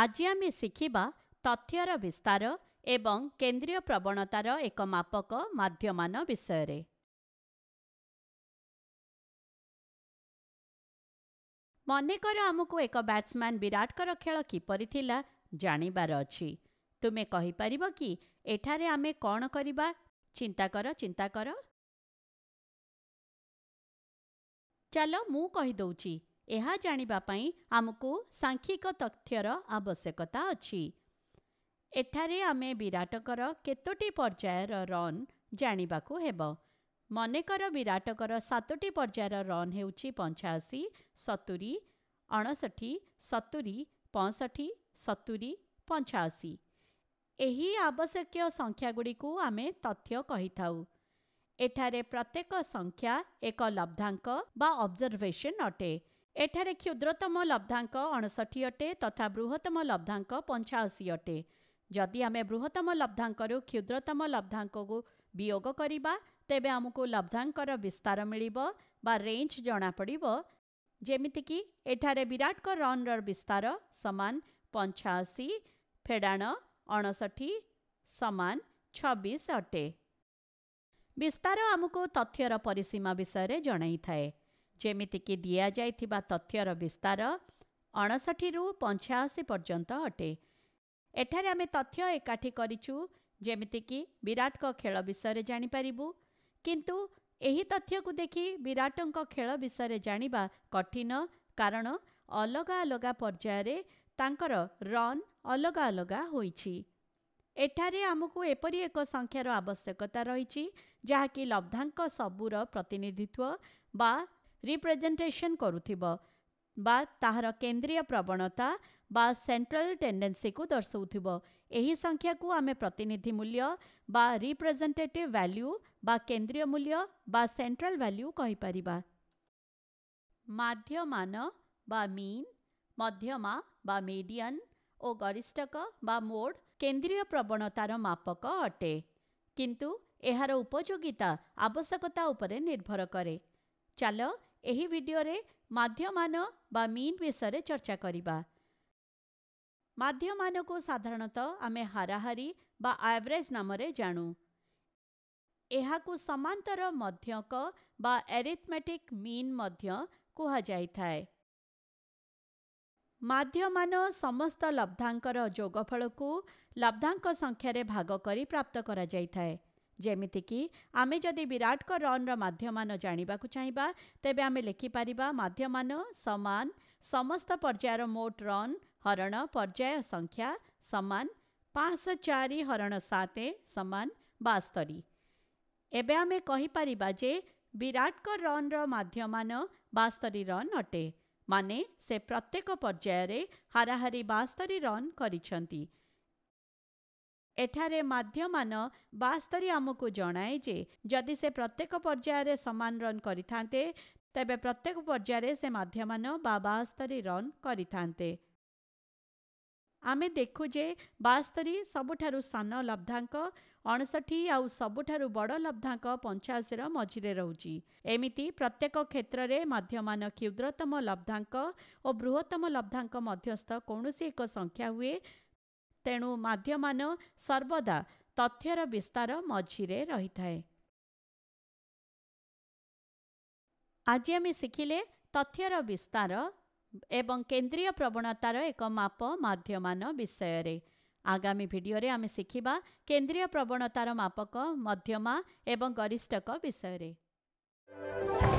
ଆଜି ଆମେ ଶିଖିବା ତଥ୍ୟର ବିସ୍ତାର ଏବଂ କେନ୍ଦ୍ରୀୟ ପ୍ରବଣତାର ଏକ ମାପକ ମାଧ୍ୟମାନ ବିଷୟରେ ମନେକର ଆମକୁ ଏକ ବ୍ୟାଟ୍ସମ୍ୟାନ୍ ବିରାଟଙ୍କର ଖେଳ କିପରି ଥିଲା ଜାଣିବାର ଅଛି ତୁମେ କହିପାରିବ କି ଏଠାରେ ଆମେ କ'ଣ କରିବା ଚିନ୍ତା କର ଚିନ୍ତା କର ଚାଲ ମୁଁ କହିଦେଉଛି ଏହା ଜାଣିବା ପାଇଁ ଆମକୁ ସାଂଖ୍ୟିକ ତଥ୍ୟର ଆବଶ୍ୟକତା ଅଛି ଏଠାରେ ଆମେ ବିରାଟଙ୍କର କେତୋଟି ପର୍ଯ୍ୟାୟର ରନ୍ ଜାଣିବାକୁ ହେବ ମନେକର ବିରାଟଙ୍କର ସାତଟି ପର୍ଯ୍ୟାୟର ରନ୍ ହେଉଛି ପଞ୍ଚାଅଶୀ ସତୁରି ଅଣଷଠି ସତୁରି ପଞ୍ଚଷଠି ସତୁରି ପଞ୍ଚାଅଶୀ ଏହି ଆବଶ୍ୟକୀୟ ସଂଖ୍ୟାଗୁଡ଼ିକୁ ଆମେ ତଥ୍ୟ କହିଥାଉ ଏଠାରେ ପ୍ରତ୍ୟେକ ସଂଖ୍ୟା ଏକ ଲବ୍ଧାଙ୍କ ବା ଅବଜରଭେସନ୍ ଅଟେ ଏଠାରେ କ୍ଷୁଦ୍ରତମ ଲବ୍ଧାଙ୍କ ଅଣଷଠି ଅଟେ ତଥା ବୃହତ୍ତମ ଲବ୍ଧାଙ୍କ ପଞ୍ଚାଅଶୀ ଅଟେ ଯଦି ଆମେ ବୃହତ୍ତମ ଲବ୍ଧାଙ୍କରୁ କ୍ଷୁଦ୍ରତମ ଲବ୍ଧାଙ୍କକୁ ବିୟୋଗ କରିବା ତେବେ ଆମକୁ ଲବ୍ଧାଙ୍କର ବିସ୍ତାର ମିଳିବ ବା ରେଞ୍ଜ ଜଣାପଡ଼ିବ ଯେମିତିକି ଏଠାରେ ବିରାଟଙ୍କ ରନ୍ର ବିସ୍ତାର ସମାନ ପଞ୍ଚାଅଶୀ ଫେଡ଼ାଣ ଅଣଷଠି ସମାନ ଛବିଶ ଅଟେ ବିସ୍ତାର ଆମକୁ ତଥ୍ୟର ପରିସୀମା ବିଷୟରେ ଜଣାଇଥାଏ ଯେମିତିକି ଦିଆଯାଇଥିବା ତଥ୍ୟର ବିସ୍ତାର ଅଣଷଠିରୁ ପଞ୍ଚାଅଶୀ ପର୍ଯ୍ୟନ୍ତ ଅଟେ ଏଠାରେ ଆମେ ତଥ୍ୟ ଏକାଠି କରିଛୁ ଯେମିତିକି ବିରାଟଙ୍କ ଖେଳ ବିଷୟରେ ଜାଣିପାରିବୁ କିନ୍ତୁ ଏହି ତଥ୍ୟକୁ ଦେଖି ବିରାଟଙ୍କ ଖେଳ ବିଷୟରେ ଜାଣିବା କଠିନ କାରଣ ଅଲଗା ଅଲଗା ପର୍ଯ୍ୟାୟରେ ତାଙ୍କର ରନ୍ ଅଲଗା ଅଲଗା ହୋଇଛି ଏଠାରେ ଆମକୁ ଏପରି ଏକ ସଂଖ୍ୟାର ଆବଶ୍ୟକତା ରହିଛି ଯାହାକି ଲବ୍ଧାଙ୍କ ସବୁର ପ୍ରତିନିଧିତ୍ୱ ବା ରିପ୍ରେଜେଣ୍ଟେସନ୍ କରୁଥିବ ବା ତାହାର କେନ୍ଦ୍ରୀୟ ପ୍ରବଣତା ବା ସେଣ୍ଟ୍ରାଲ ଟେଣ୍ଡେନ୍ସିକୁ ଦର୍ଶାଉଥିବ ଏହି ସଂଖ୍ୟାକୁ ଆମେ ପ୍ରତିନିଧି ମୂଲ୍ୟ ବା ରିପ୍ରେଜେଣ୍ଟେଟିଭ୍ ଭାଲ୍ୟୁ ବା କେନ୍ଦ୍ରୀୟ ମୂଲ୍ୟ ବା ସେଣ୍ଟ୍ରାଲ ଭାଲ୍ୟୁ କହିପାରିବା ମାଧ୍ୟମାନ ବା ମିନ୍ ମଧ୍ୟମା ବା ମିଡ଼ିଆନ୍ ଓ ଗରିଷ୍ଠକ ବା ମୋଡ଼ କେନ୍ଦ୍ରୀୟ ପ୍ରବଣତାର ମାପକ ଅଟେ କିନ୍ତୁ ଏହାର ଉପଯୋଗିତା ଆବଶ୍ୟକତା ଉପରେ ନିର୍ଭର କରେ ଚାଲ ଏହି ଭିଡ଼ିଓରେ ମାଧ୍ୟମାନ ବା ମିନ୍ ବିଷୟରେ ଚର୍ଚ୍ଚା କରିବା ମାଧ୍ୟମାନକୁ ସାଧାରଣତଃ ଆମେ ହାରାହାରି ବା ଆଭରେଜ୍ ନାମରେ ଜାଣୁ ଏହାକୁ ସମାନ୍ତର ମଧ୍ୟକ ବା ଏରିଥମେଟିକ୍ ମିନ୍ ମଧ୍ୟ କୁହାଯାଇଥାଏ ମାଧ୍ୟମାନ ସମସ୍ତ ଲବ୍ଧାଙ୍କର ଯୋଗଫଳକୁ ଲବ୍ଧାଙ୍କ ସଂଖ୍ୟାରେ ଭାଗ କରି ପ୍ରାପ୍ତ କରାଯାଇଥାଏ ଯେମିତିକି ଆମେ ଯଦି ବିରାଟଙ୍କ ରନ୍ର ମାଧ୍ୟମାନ ଜାଣିବାକୁ ଚାହିଁବା ତେବେ ଆମେ ଲେଖିପାରିବା ମାଧ୍ୟମାନ ସମାନ ସମସ୍ତ ପର୍ଯ୍ୟାୟର ମୋଟ ରନ୍ ହରଣ ପର୍ଯ୍ୟାୟ ସଂଖ୍ୟା ସମାନ ପାଞ୍ଚଶହ ଚାରି ହରଣ ସାତ ସମାନ ବାସ୍ତରୀ ଏବେ ଆମେ କହିପାରିବା ଯେ ବିରାଟଙ୍କ ରନ୍ର ମାଧ୍ୟମାନ ବାସ୍ତରୀ ରନ୍ ଅଟେ ମାନେ ସେ ପ୍ରତ୍ୟେକ ପର୍ଯ୍ୟାୟରେ ହାରାହାରି ବାସ୍ତରୀ ରନ୍ କରିଛନ୍ତି ଏଠାରେ ମାଧ୍ୟମାନ ବାସ୍ତରୀ ଆମକୁ ଜଣାଏ ଯେ ଯଦି ସେ ପ୍ରତ୍ୟେକ ପର୍ଯ୍ୟାୟରେ ସମାନ ରନ୍ କରିଥାନ୍ତେ ତେବେ ପ୍ରତ୍ୟେକ ପର୍ଯ୍ୟାୟରେ ସେ ମାଧ୍ୟମାନ ବା ବାସ୍ତରୀ ରନ୍ କରିଥାନ୍ତେ ଆମେ ଦେଖୁ ଯେ ବାସ୍ତରୀ ସବୁଠାରୁ ସାନ ଲବ୍ଧାଙ୍କ ଅଣଷଠି ଆଉ ସବୁଠାରୁ ବଡ଼ ଲବ୍ଧାଙ୍କ ପଞ୍ଚାଅଶୀର ମଝିରେ ରହୁଛି ଏମିତି ପ୍ରତ୍ୟେକ କ୍ଷେତ୍ରରେ ମାଧ୍ୟମାନ କ୍ଷୁଦ୍ରତମ ଲବ୍ଧାଙ୍କ ଓ ବୃହତ୍ତମ ଲବ୍ଧାଙ୍କ ମଧ୍ୟସ୍ଥ କୌଣସି ଏକ ସଂଖ୍ୟା ହୁଏ ତେଣୁ ମାଧ୍ୟମାନ ସର୍ବଦା ତଥ୍ୟର ବିସ୍ତାର ମଝିରେ ରହିଥାଏ ଆଜି ଆମେ ଶିଖିଲେ ତଥ୍ୟର ବିସ୍ତାର ଏବଂ କେନ୍ଦ୍ରୀୟ ପ୍ରବଣତାର ଏକ ମାପ ମାଧ୍ୟମାନ ବିଷୟରେ ଆଗାମୀ ଭିଡ଼ିଓରେ ଆମେ ଶିଖିବା କେନ୍ଦ୍ରୀୟ ପ୍ରବଣତାର ମାପକ ମଧ୍ୟମା ଏବଂ ଗରିଷ୍ଠକ ବିଷୟରେ